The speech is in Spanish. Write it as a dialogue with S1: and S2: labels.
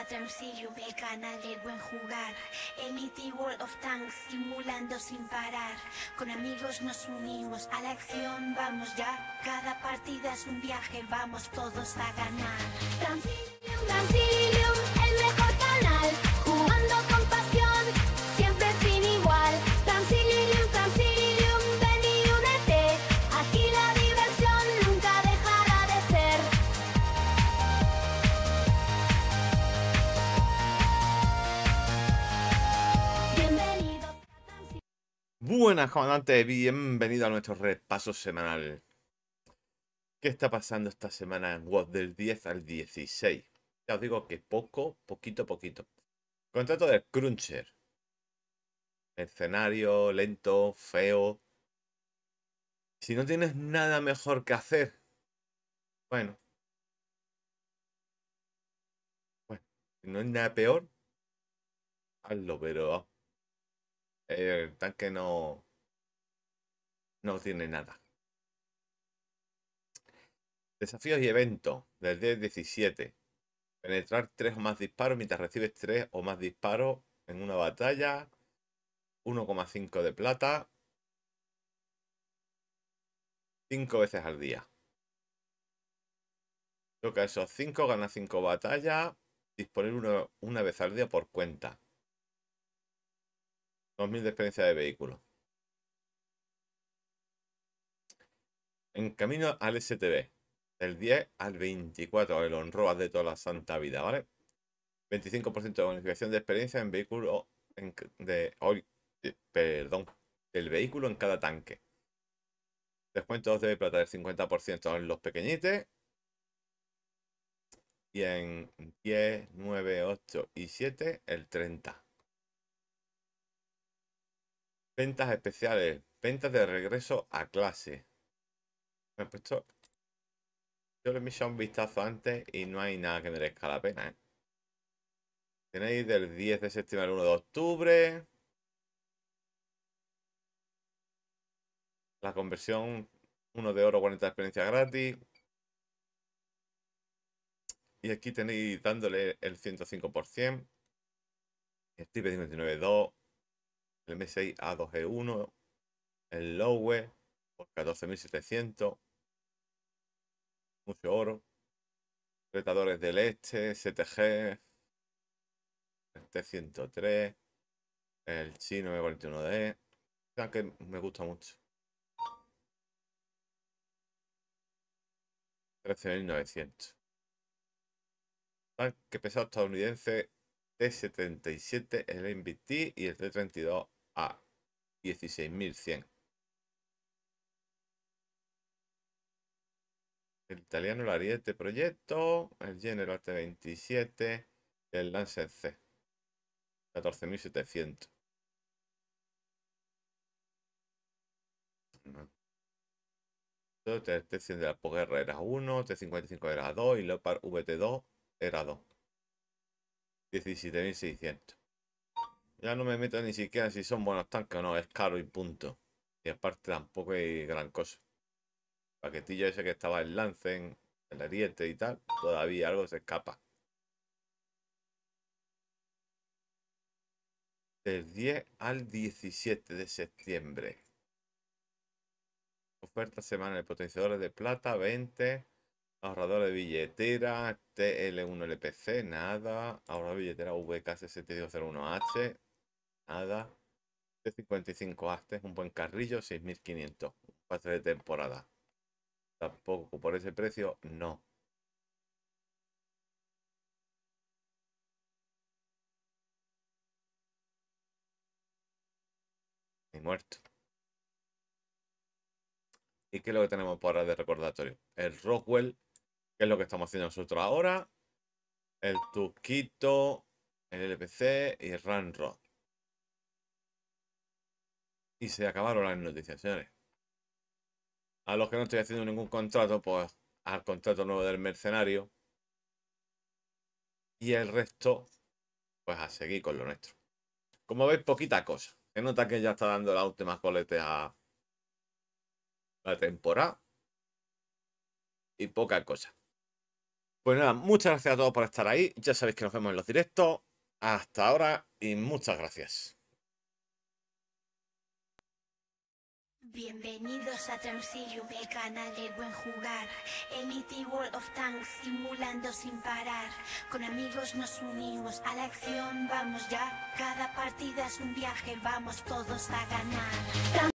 S1: a el canal del buen jugar. ET e World of Tanks simulando sin parar. Con amigos nos unimos, a la acción vamos ya. Cada partida es un viaje, vamos todos a ganar. Transilium, Transilium, el mejor canal. Buenas, comandante. Bienvenido a nuestro repaso semanal. ¿Qué está pasando esta semana en WOD del 10 al 16? Ya os digo que poco, poquito, poquito. Contrato de Cruncher. Escenario, lento, feo. Si no tienes nada mejor que hacer. Bueno. Bueno, si no hay nada peor, hazlo, pero eh, el tanque no. No tiene nada. Desafíos y eventos del D17. Penetrar 3 o más disparos mientras recibes 3 o más disparos en una batalla. 1,5 de plata. 5 veces al día. Toca esos 5, gana 5 batallas. Disponer una vez al día por cuenta. 2000 de experiencia de vehículo. En camino al STB, del 10 al 24, el honroas de toda la santa vida, ¿vale? 25% de bonificación de experiencia en vehículo de, perdón, del vehículo en cada tanque. Descuentos de plata del 50% en los pequeñitos. Y en 10, 9, 8 y 7, el 30%. Ventas especiales. Ventas de regreso a clase. Me puesto... Yo le he echado un vistazo antes y no hay nada que merezca la pena, ¿eh? Tenéis del 10 de septiembre al 1 de octubre. La conversión 1 de oro, 40 experiencia gratis. Y aquí tenéis dándole el 105%. Steve 192 el 6 A2G1, e el Lowe por 14.700, mucho oro, retadores del Este, CTG, T103, el chino E41D, que me gusta mucho. 13.900. Tanque pesado estadounidense T77 el MBT y el T32 a 16.100. El italiano lo haría este proyecto, el General T27 el Lancer C. 14.700. T100 de la poguerra era 1, T55 era 2 y Leopard VT2 era 2. 17.600. Ya no me meto ni siquiera si son buenos tanques o no, es caro y punto. Y aparte tampoco hay gran cosa. paquetillo ese que estaba en Lancen, el ariete y tal, todavía algo se escapa. Del 10 al 17 de septiembre. Oferta semana de potenciadores de plata, 20. Ahorrador de billetera, TL1LPC, nada. Ahorrador de billetera VK6201H, nada. T55 es un buen carrillo, 6500. Un pase de temporada. Tampoco por ese precio, no. Ni muerto. ¿Y qué es lo que tenemos por ahora de recordatorio? El Rockwell que es lo que estamos haciendo nosotros ahora. El Tuquito, el LPC y el Rod Y se acabaron las noticias, A los que no estoy haciendo ningún contrato, pues al contrato nuevo del mercenario. Y el resto, pues a seguir con lo nuestro. Como veis, poquita cosa. Se nota que ya está dando la última coleta a la temporada. Y poca cosa. Pues nada, muchas gracias a todos por estar ahí. Ya sabéis que nos vemos en los directos. Hasta ahora y muchas gracias. Bienvenidos a Transilio el canal de buen jugar. En E.T. World of Tanks, simulando sin parar. Con amigos nos unimos, a la acción vamos ya. Cada partida es un viaje, vamos todos a ganar.